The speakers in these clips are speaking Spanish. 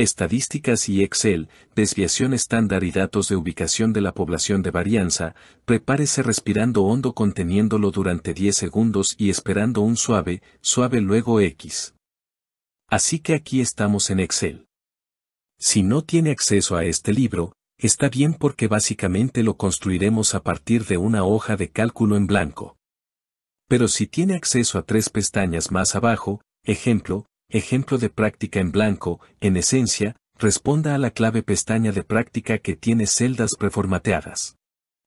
Estadísticas y Excel, desviación estándar y datos de ubicación de la población de varianza, prepárese respirando hondo conteniéndolo durante 10 segundos y esperando un suave, suave luego X. Así que aquí estamos en Excel. Si no tiene acceso a este libro, está bien porque básicamente lo construiremos a partir de una hoja de cálculo en blanco. Pero si tiene acceso a tres pestañas más abajo, ejemplo, ejemplo de práctica en blanco, en esencia, responda a la clave pestaña de práctica que tiene celdas preformateadas.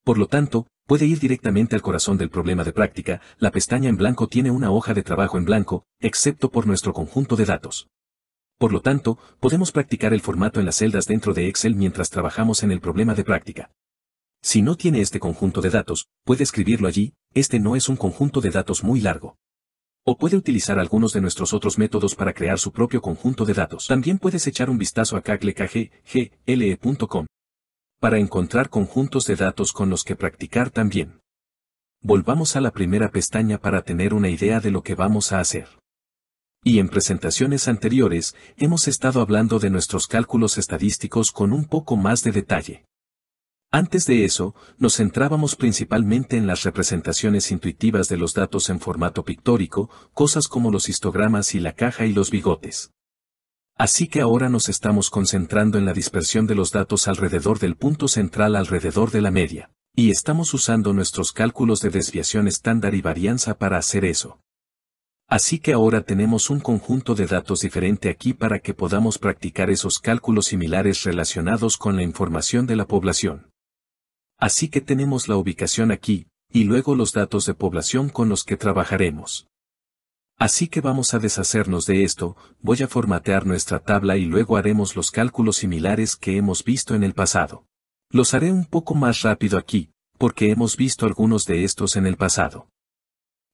Por lo tanto, puede ir directamente al corazón del problema de práctica, la pestaña en blanco tiene una hoja de trabajo en blanco, excepto por nuestro conjunto de datos. Por lo tanto, podemos practicar el formato en las celdas dentro de Excel mientras trabajamos en el problema de práctica. Si no tiene este conjunto de datos, puede escribirlo allí, este no es un conjunto de datos muy largo. O puede utilizar algunos de nuestros otros métodos para crear su propio conjunto de datos. También puedes echar un vistazo a kaggle.com para encontrar conjuntos de datos con los que practicar también. Volvamos a la primera pestaña para tener una idea de lo que vamos a hacer. Y en presentaciones anteriores, hemos estado hablando de nuestros cálculos estadísticos con un poco más de detalle. Antes de eso, nos centrábamos principalmente en las representaciones intuitivas de los datos en formato pictórico, cosas como los histogramas y la caja y los bigotes. Así que ahora nos estamos concentrando en la dispersión de los datos alrededor del punto central alrededor de la media, y estamos usando nuestros cálculos de desviación estándar y varianza para hacer eso. Así que ahora tenemos un conjunto de datos diferente aquí para que podamos practicar esos cálculos similares relacionados con la información de la población. Así que tenemos la ubicación aquí, y luego los datos de población con los que trabajaremos. Así que vamos a deshacernos de esto, voy a formatear nuestra tabla y luego haremos los cálculos similares que hemos visto en el pasado. Los haré un poco más rápido aquí, porque hemos visto algunos de estos en el pasado.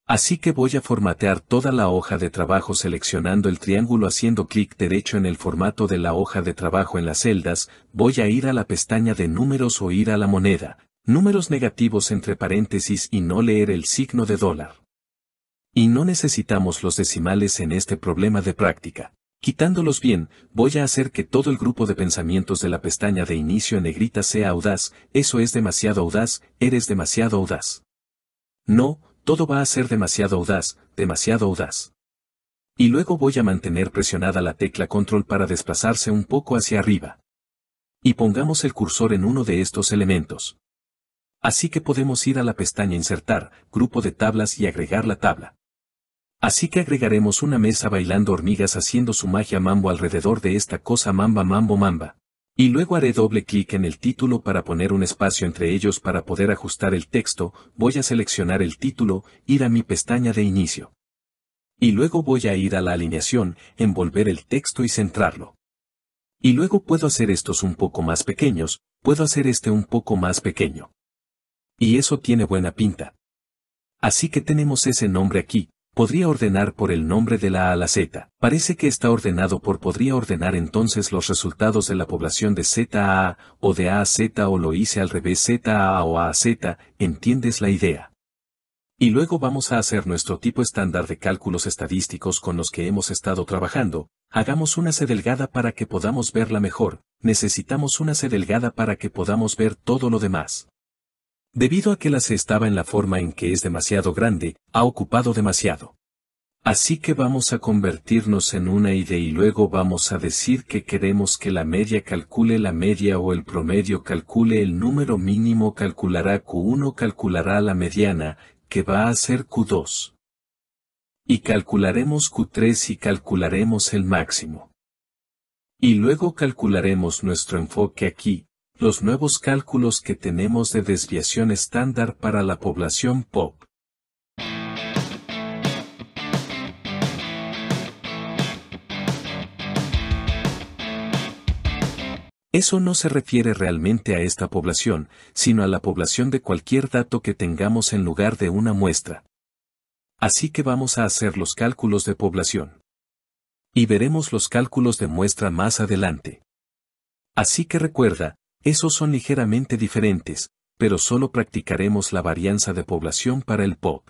Así que voy a formatear toda la hoja de trabajo seleccionando el triángulo haciendo clic derecho en el formato de la hoja de trabajo en las celdas, voy a ir a la pestaña de números o ir a la moneda, números negativos entre paréntesis y no leer el signo de dólar. Y no necesitamos los decimales en este problema de práctica. Quitándolos bien, voy a hacer que todo el grupo de pensamientos de la pestaña de inicio en negrita sea audaz, eso es demasiado audaz, eres demasiado audaz. No, todo va a ser demasiado audaz, demasiado audaz. Y luego voy a mantener presionada la tecla control para desplazarse un poco hacia arriba. Y pongamos el cursor en uno de estos elementos. Así que podemos ir a la pestaña Insertar, Grupo de tablas y agregar la tabla. Así que agregaremos una mesa bailando hormigas haciendo su magia mambo alrededor de esta cosa mamba mambo mamba. Y luego haré doble clic en el título para poner un espacio entre ellos para poder ajustar el texto, voy a seleccionar el título, ir a mi pestaña de inicio. Y luego voy a ir a la alineación, envolver el texto y centrarlo. Y luego puedo hacer estos un poco más pequeños, puedo hacer este un poco más pequeño. Y eso tiene buena pinta. Así que tenemos ese nombre aquí, podría ordenar por el nombre de la A a la Z. Parece que está ordenado por podría ordenar entonces los resultados de la población de Z a o de A a Z o lo hice al revés Z a A o A a Z, ¿entiendes la idea? Y luego vamos a hacer nuestro tipo estándar de cálculos estadísticos con los que hemos estado trabajando, hagamos una C delgada para que podamos verla mejor, necesitamos una C delgada para que podamos ver todo lo demás. Debido a que la C estaba en la forma en que es demasiado grande, ha ocupado demasiado. Así que vamos a convertirnos en una idea y luego vamos a decir que queremos que la media calcule la media o el promedio calcule el número mínimo calculará Q1 calculará la mediana, que va a ser Q2. Y calcularemos Q3 y calcularemos el máximo. Y luego calcularemos nuestro enfoque aquí, los nuevos cálculos que tenemos de desviación estándar para la población POP. Eso no se refiere realmente a esta población, sino a la población de cualquier dato que tengamos en lugar de una muestra. Así que vamos a hacer los cálculos de población. Y veremos los cálculos de muestra más adelante. Así que recuerda, esos son ligeramente diferentes, pero solo practicaremos la varianza de población para el POP.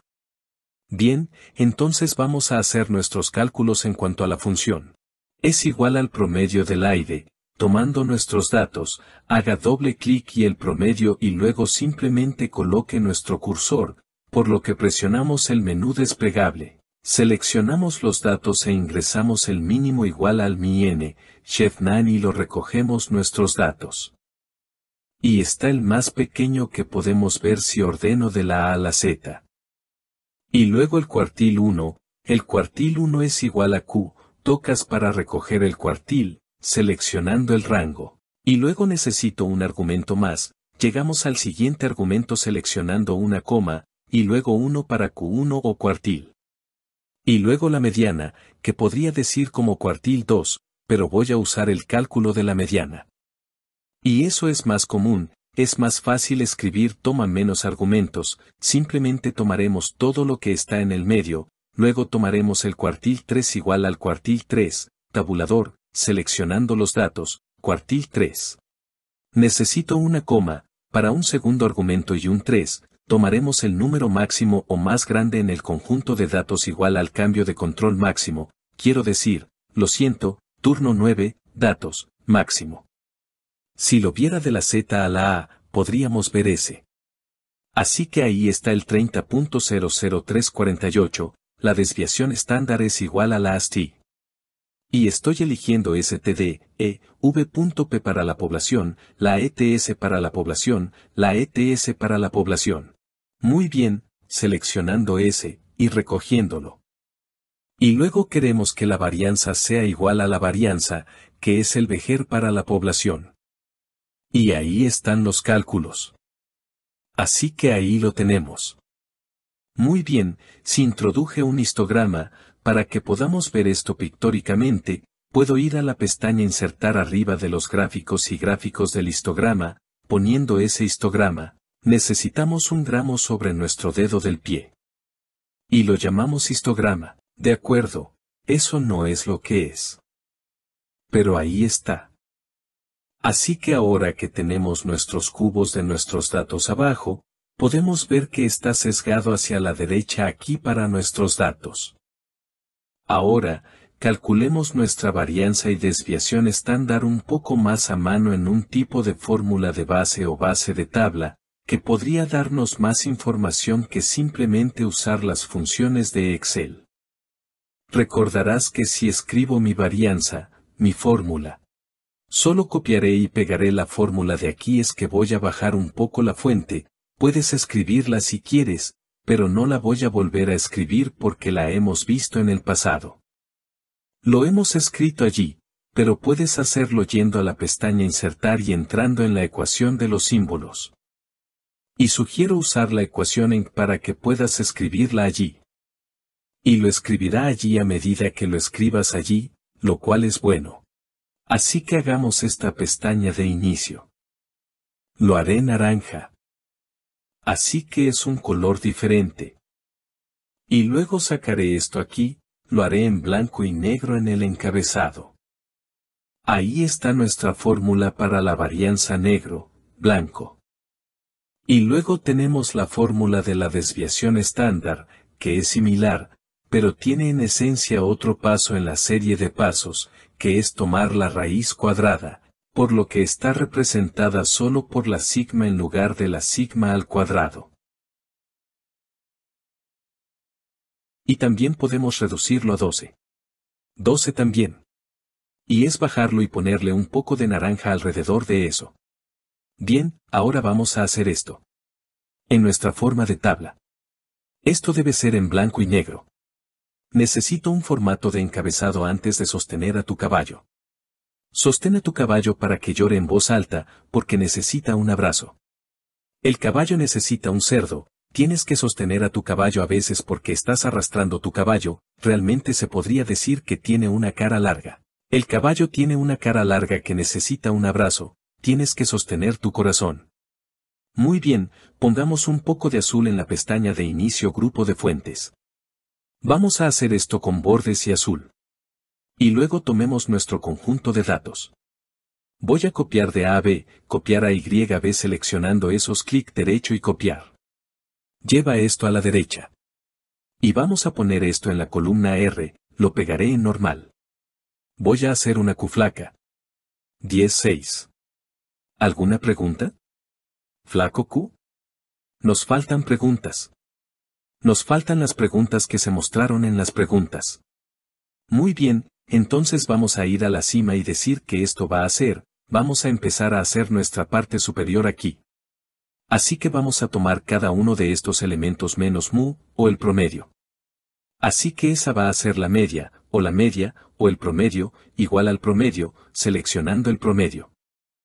Bien, entonces vamos a hacer nuestros cálculos en cuanto a la función. Es igual al promedio del aire, tomando nuestros datos, haga doble clic y el promedio y luego simplemente coloque nuestro cursor, por lo que presionamos el menú desplegable. Seleccionamos los datos e ingresamos el mínimo igual al min, chef nan y lo recogemos nuestros datos. Y está el más pequeño que podemos ver si ordeno de la A a la Z. Y luego el cuartil 1, el cuartil 1 es igual a Q, tocas para recoger el cuartil, seleccionando el rango. Y luego necesito un argumento más, llegamos al siguiente argumento seleccionando una coma, y luego uno para Q1 o cuartil. Y luego la mediana, que podría decir como cuartil 2, pero voy a usar el cálculo de la mediana. Y eso es más común, es más fácil escribir toma menos argumentos, simplemente tomaremos todo lo que está en el medio, luego tomaremos el cuartil 3 igual al cuartil 3, tabulador, seleccionando los datos, cuartil 3. Necesito una coma, para un segundo argumento y un 3, tomaremos el número máximo o más grande en el conjunto de datos igual al cambio de control máximo, quiero decir, lo siento, turno 9, datos, máximo. Si lo viera de la Z a la A, podríamos ver ese. Así que ahí está el 30.00348, la desviación estándar es igual a la ASTI. Y estoy eligiendo STD, E, para la población, la ETS para la población, la ETS para la población. Muy bien, seleccionando S, y recogiéndolo. Y luego queremos que la varianza sea igual a la varianza, que es el vejer para la población. Y ahí están los cálculos. Así que ahí lo tenemos. Muy bien, si introduje un histograma, para que podamos ver esto pictóricamente, puedo ir a la pestaña Insertar arriba de los gráficos y gráficos del histograma, poniendo ese histograma, necesitamos un gramo sobre nuestro dedo del pie. Y lo llamamos histograma, de acuerdo, eso no es lo que es. Pero ahí está. Así que ahora que tenemos nuestros cubos de nuestros datos abajo, podemos ver que está sesgado hacia la derecha aquí para nuestros datos. Ahora, calculemos nuestra varianza y desviación estándar un poco más a mano en un tipo de fórmula de base o base de tabla, que podría darnos más información que simplemente usar las funciones de Excel. Recordarás que si escribo mi varianza, mi fórmula, Solo copiaré y pegaré la fórmula de aquí es que voy a bajar un poco la fuente, puedes escribirla si quieres, pero no la voy a volver a escribir porque la hemos visto en el pasado. Lo hemos escrito allí, pero puedes hacerlo yendo a la pestaña Insertar y entrando en la ecuación de los símbolos. Y sugiero usar la ecuación en para que puedas escribirla allí. Y lo escribirá allí a medida que lo escribas allí, lo cual es bueno. Así que hagamos esta pestaña de inicio. Lo haré naranja. Así que es un color diferente. Y luego sacaré esto aquí, lo haré en blanco y negro en el encabezado. Ahí está nuestra fórmula para la varianza negro, blanco. Y luego tenemos la fórmula de la desviación estándar, que es similar, pero tiene en esencia otro paso en la serie de pasos, que es tomar la raíz cuadrada, por lo que está representada solo por la sigma en lugar de la sigma al cuadrado. Y también podemos reducirlo a 12. 12 también. Y es bajarlo y ponerle un poco de naranja alrededor de eso. Bien, ahora vamos a hacer esto. En nuestra forma de tabla. Esto debe ser en blanco y negro. Necesito un formato de encabezado antes de sostener a tu caballo. Sostén a tu caballo para que llore en voz alta, porque necesita un abrazo. El caballo necesita un cerdo, tienes que sostener a tu caballo a veces porque estás arrastrando tu caballo, realmente se podría decir que tiene una cara larga. El caballo tiene una cara larga que necesita un abrazo, tienes que sostener tu corazón. Muy bien, pongamos un poco de azul en la pestaña de inicio grupo de fuentes. Vamos a hacer esto con bordes y azul. Y luego tomemos nuestro conjunto de datos. Voy a copiar de A a B, copiar a Y B seleccionando esos clic derecho y copiar. Lleva esto a la derecha. Y vamos a poner esto en la columna R, lo pegaré en normal. Voy a hacer una Q flaca. 10.6. ¿Alguna pregunta? Flaco Q. Nos faltan preguntas. Nos faltan las preguntas que se mostraron en las preguntas. Muy bien, entonces vamos a ir a la cima y decir que esto va a ser, vamos a empezar a hacer nuestra parte superior aquí. Así que vamos a tomar cada uno de estos elementos menos mu, o el promedio. Así que esa va a ser la media, o la media, o el promedio, igual al promedio, seleccionando el promedio.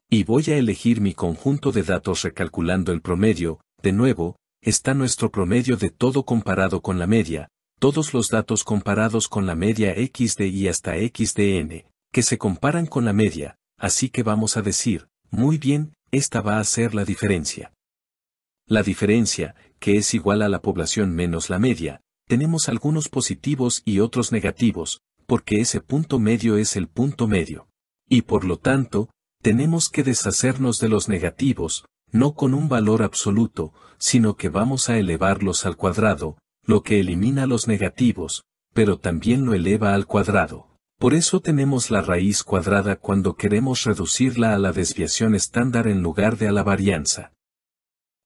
Y voy a elegir mi conjunto de datos recalculando el promedio, de nuevo, está nuestro promedio de todo comparado con la media, todos los datos comparados con la media x de y hasta x de n, que se comparan con la media, así que vamos a decir, muy bien, esta va a ser la diferencia. La diferencia, que es igual a la población menos la media, tenemos algunos positivos y otros negativos, porque ese punto medio es el punto medio. Y por lo tanto, tenemos que deshacernos de los negativos, no con un valor absoluto, sino que vamos a elevarlos al cuadrado, lo que elimina los negativos, pero también lo eleva al cuadrado. Por eso tenemos la raíz cuadrada cuando queremos reducirla a la desviación estándar en lugar de a la varianza.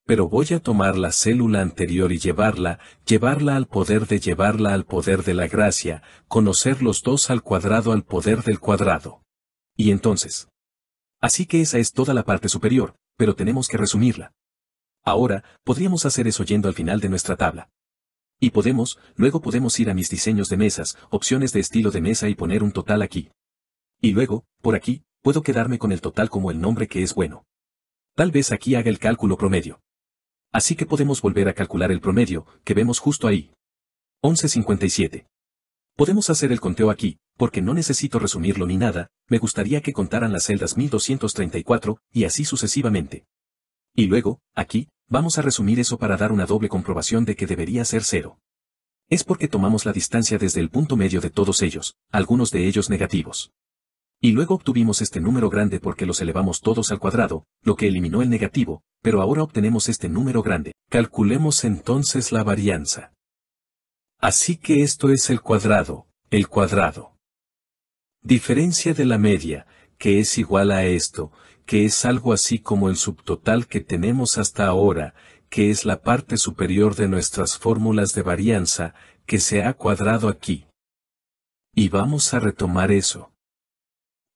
Pero voy a tomar la célula anterior y llevarla, llevarla al poder de llevarla al poder de la gracia, conocer los dos al cuadrado al poder del cuadrado. Y entonces. Así que esa es toda la parte superior, pero tenemos que resumirla. Ahora, podríamos hacer eso yendo al final de nuestra tabla. Y podemos, luego podemos ir a mis diseños de mesas, opciones de estilo de mesa y poner un total aquí. Y luego, por aquí, puedo quedarme con el total como el nombre que es bueno. Tal vez aquí haga el cálculo promedio. Así que podemos volver a calcular el promedio, que vemos justo ahí. 11.57. Podemos hacer el conteo aquí, porque no necesito resumirlo ni nada, me gustaría que contaran las celdas 1234, y así sucesivamente. Y luego, aquí, vamos a resumir eso para dar una doble comprobación de que debería ser cero. Es porque tomamos la distancia desde el punto medio de todos ellos, algunos de ellos negativos. Y luego obtuvimos este número grande porque los elevamos todos al cuadrado, lo que eliminó el negativo, pero ahora obtenemos este número grande. Calculemos entonces la varianza. Así que esto es el cuadrado, el cuadrado. Diferencia de la media, que es igual a esto, que es algo así como el subtotal que tenemos hasta ahora, que es la parte superior de nuestras fórmulas de varianza, que se ha cuadrado aquí. Y vamos a retomar eso.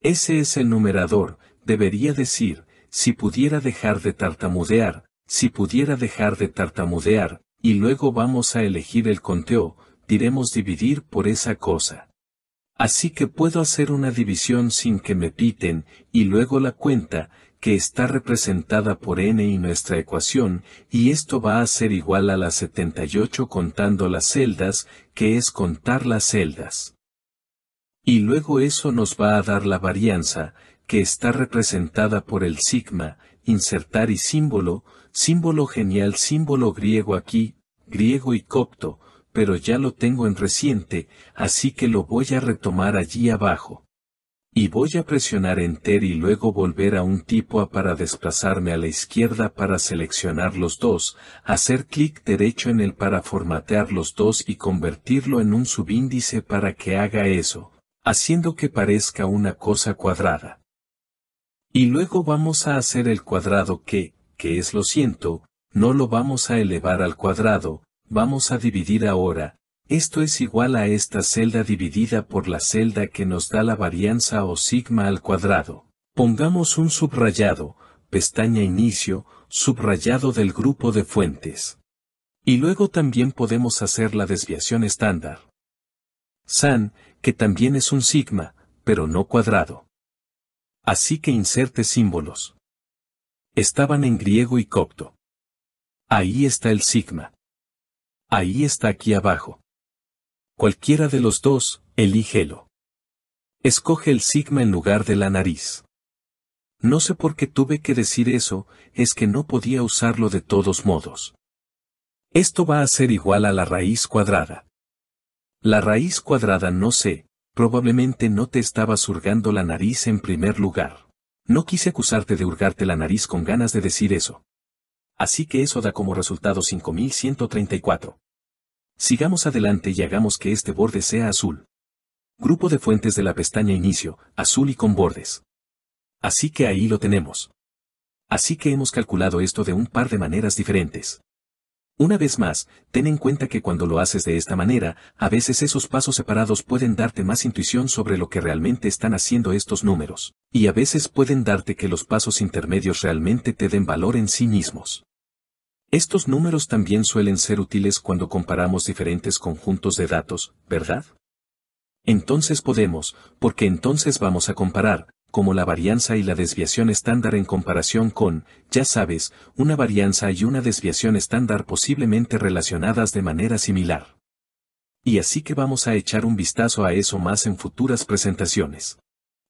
Ese es el numerador, debería decir, si pudiera dejar de tartamudear, si pudiera dejar de tartamudear, y luego vamos a elegir el conteo, diremos dividir por esa cosa. Así que puedo hacer una división sin que me piten, y luego la cuenta, que está representada por n y nuestra ecuación, y esto va a ser igual a la 78 contando las celdas, que es contar las celdas. Y luego eso nos va a dar la varianza, que está representada por el sigma, insertar y símbolo, símbolo genial símbolo griego aquí, griego y copto, pero ya lo tengo en reciente, así que lo voy a retomar allí abajo. Y voy a presionar Enter y luego volver a un tipo A para desplazarme a la izquierda para seleccionar los dos, hacer clic derecho en el para formatear los dos y convertirlo en un subíndice para que haga eso, haciendo que parezca una cosa cuadrada. Y luego vamos a hacer el cuadrado que, que es lo siento, no lo vamos a elevar al cuadrado, Vamos a dividir ahora, esto es igual a esta celda dividida por la celda que nos da la varianza o sigma al cuadrado. Pongamos un subrayado, pestaña inicio, subrayado del grupo de fuentes. Y luego también podemos hacer la desviación estándar. San, que también es un sigma, pero no cuadrado. Así que inserte símbolos. Estaban en griego y copto. Ahí está el sigma. Ahí está aquí abajo. Cualquiera de los dos, elígelo. Escoge el sigma en lugar de la nariz. No sé por qué tuve que decir eso, es que no podía usarlo de todos modos. Esto va a ser igual a la raíz cuadrada. La raíz cuadrada no sé, probablemente no te estaba hurgando la nariz en primer lugar. No quise acusarte de hurgarte la nariz con ganas de decir eso así que eso da como resultado 5134. Sigamos adelante y hagamos que este borde sea azul. Grupo de fuentes de la pestaña Inicio, azul y con bordes. Así que ahí lo tenemos. Así que hemos calculado esto de un par de maneras diferentes. Una vez más, ten en cuenta que cuando lo haces de esta manera, a veces esos pasos separados pueden darte más intuición sobre lo que realmente están haciendo estos números, y a veces pueden darte que los pasos intermedios realmente te den valor en sí mismos. Estos números también suelen ser útiles cuando comparamos diferentes conjuntos de datos, ¿verdad? Entonces podemos, porque entonces vamos a comparar, como la varianza y la desviación estándar en comparación con, ya sabes, una varianza y una desviación estándar posiblemente relacionadas de manera similar. Y así que vamos a echar un vistazo a eso más en futuras presentaciones.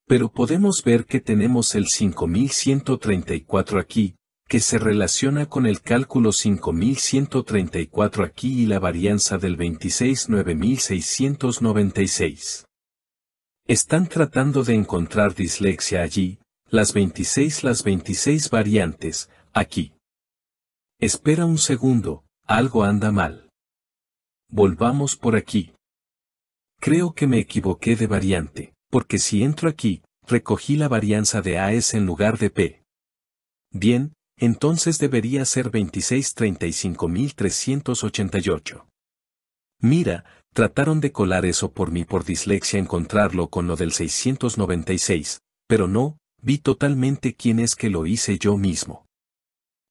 Pero podemos ver que tenemos el 5134 aquí, que se relaciona con el cálculo 5134 aquí y la varianza del 269696. Están tratando de encontrar dislexia allí, las 26 las 26 variantes, aquí. Espera un segundo, algo anda mal. Volvamos por aquí. Creo que me equivoqué de variante, porque si entro aquí, recogí la varianza de AS en lugar de P. Bien, entonces debería ser 26.35388. Mira, trataron de colar eso por mí por dislexia encontrarlo con lo del 696, pero no, vi totalmente quién es que lo hice yo mismo.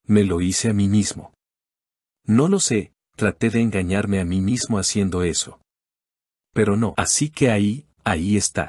Me lo hice a mí mismo. No lo sé, traté de engañarme a mí mismo haciendo eso. Pero no, así que ahí, ahí está.